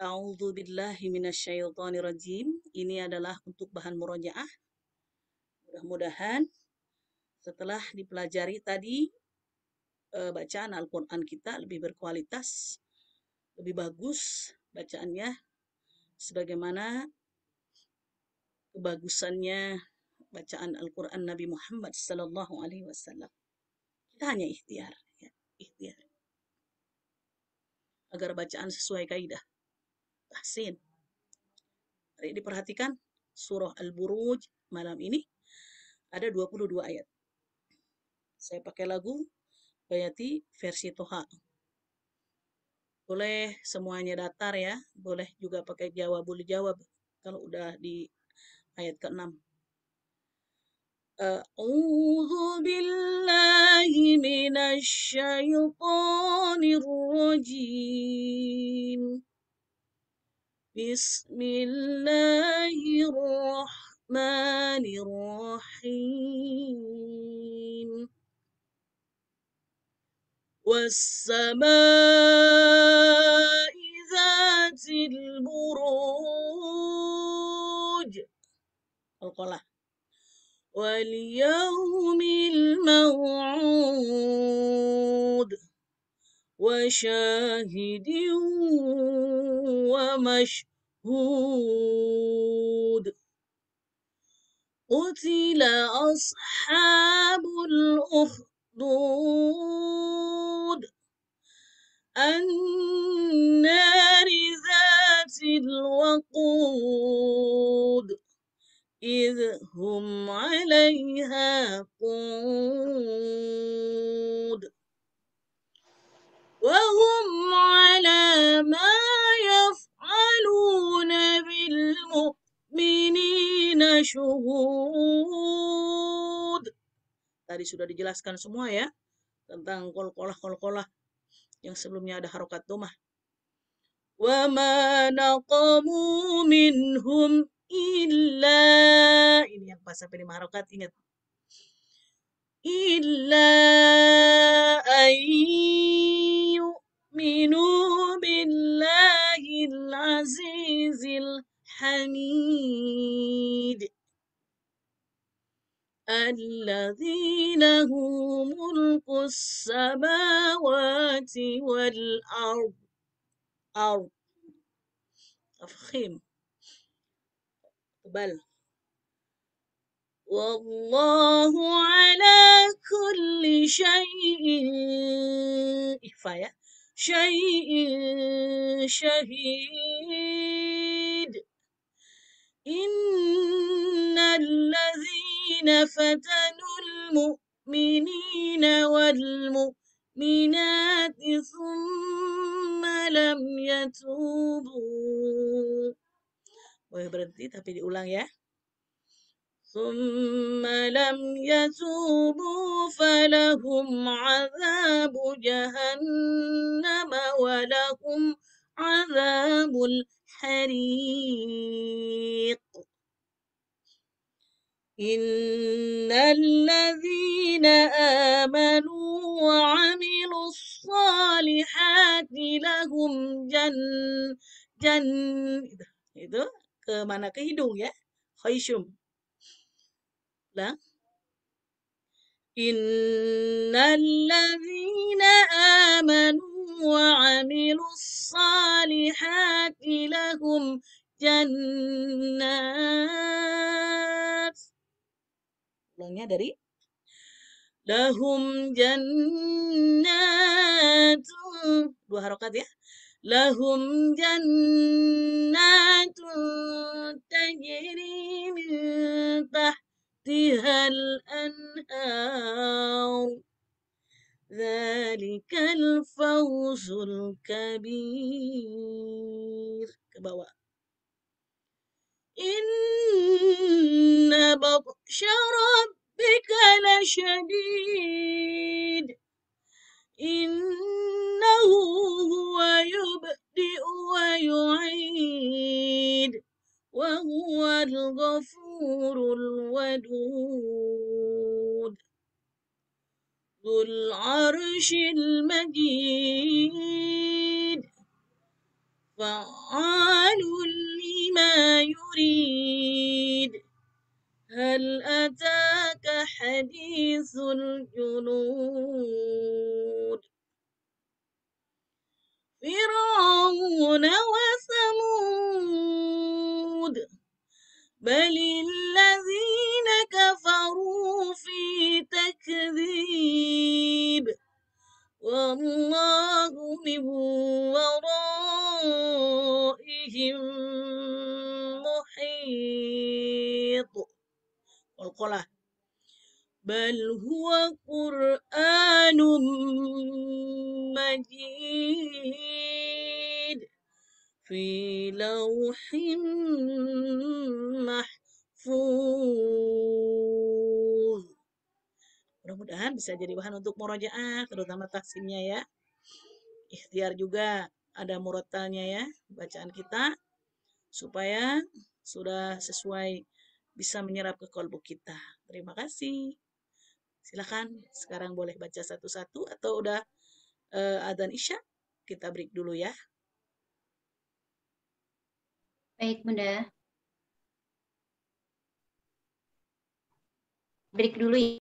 A'udzu billahi minasyaitonir rajim. Ini adalah untuk bahan murojaah. Mudah-mudahan setelah dipelajari tadi eh, bacaan Al-Qur'an kita lebih berkualitas, lebih bagus bacaannya sebagaimana kebagusannya bacaan Al-Qur'an Nabi Muhammad sallallahu alaihi wasallam. Kita hanya ikhtiar, ya, ikhtiar. Agar bacaan sesuai kaidah tahsin. Mari diperhatikan surah Al-Buruj malam ini ada 22 ayat. Saya pakai lagu Bayati versi Toha. Boleh semuanya datar ya, boleh juga pakai Jawa, boleh jawab kalau udah di ayat ke-6. أعوذ بالله من الشيطان الرجيم بسم الله الرحمن الرحيم والسماء ذات البروج القلعة واليوم الموعود وشاهد ومشهود هود قتل أصحاب الأخدود النار ذات الوقود إذ هم عليها قود وهم syuhud. Tadi sudah dijelaskan semua ya tentang kolkolah kolkolah yang sebelumnya ada harokat domah. Wa ma naqamu minhum illa ini yang pas sampai lima harokat ingat illa minu billahi azizil hamid الذين هم ملك السماوات والأرض أرض أفخيم بل والله على كل شيء كفاية شيء شهيد إن الذين الذين فتنوا المؤمنين والمؤمنات ثم لم يتوبوا Boleh berhenti tapi diulang ya. ثم لم يتوبوا فلهم عذاب جهنم ولهم عذاب الحريق إن الذين آمنوا وعملوا الصالحات لهم جن جن itu ke mana ke hidung ya khayshum lah إن الذين آمنوا وعملوا الصالحات لهم جنات Mulainya dari lahum jannatun dua harokat ya lahum jannatun tajri min tahtihal anhar ذلك fawzul kabir ke bawah inna بطش عطش ربك لشديد إنه هو يبدئ ويعيد وهو الغفور الودود ذو العرش المجيد فعال لما يريد هل أتاك حديث الجنود فرعون وثمود بل Qalqalah. Bal huwa Qur'anum Majid, fi لوح mahfuz. Mudah-mudahan bisa jadi bahan untuk murojaah, terutama tahsinnya ya. Ikhtiar juga ada murotalnya ya, bacaan kita supaya sudah sesuai bisa menyerap ke kolbu kita. Terima kasih. Silakan sekarang boleh baca satu-satu atau udah uh, eh, adzan Isya? Kita break dulu ya. Baik, Bunda. Break dulu ya.